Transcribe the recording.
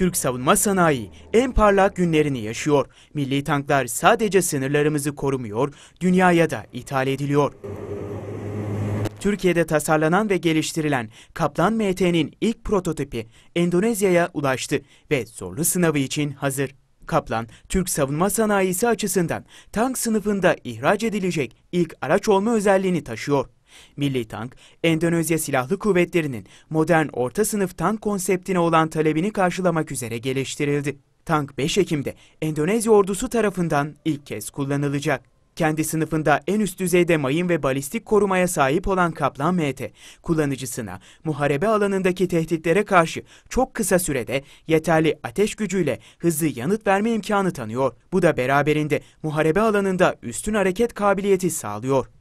Türk savunma sanayi en parlak günlerini yaşıyor. Milli tanklar sadece sınırlarımızı korumuyor, dünyaya da ithal ediliyor. Türkiye'de tasarlanan ve geliştirilen Kaplan MT'nin ilk prototipi Endonezya'ya ulaştı ve zorlu sınavı için hazır. Kaplan, Türk savunma sanayisi açısından tank sınıfında ihraç edilecek ilk araç olma özelliğini taşıyor. Milli Tank, Endonezya Silahlı Kuvvetleri'nin modern orta sınıf tank konseptine olan talebini karşılamak üzere geliştirildi. Tank 5 Ekim'de Endonezya ordusu tarafından ilk kez kullanılacak. Kendi sınıfında en üst düzeyde mayın ve balistik korumaya sahip olan Kaplan MT, kullanıcısına muharebe alanındaki tehditlere karşı çok kısa sürede yeterli ateş gücüyle hızlı yanıt verme imkanı tanıyor. Bu da beraberinde muharebe alanında üstün hareket kabiliyeti sağlıyor.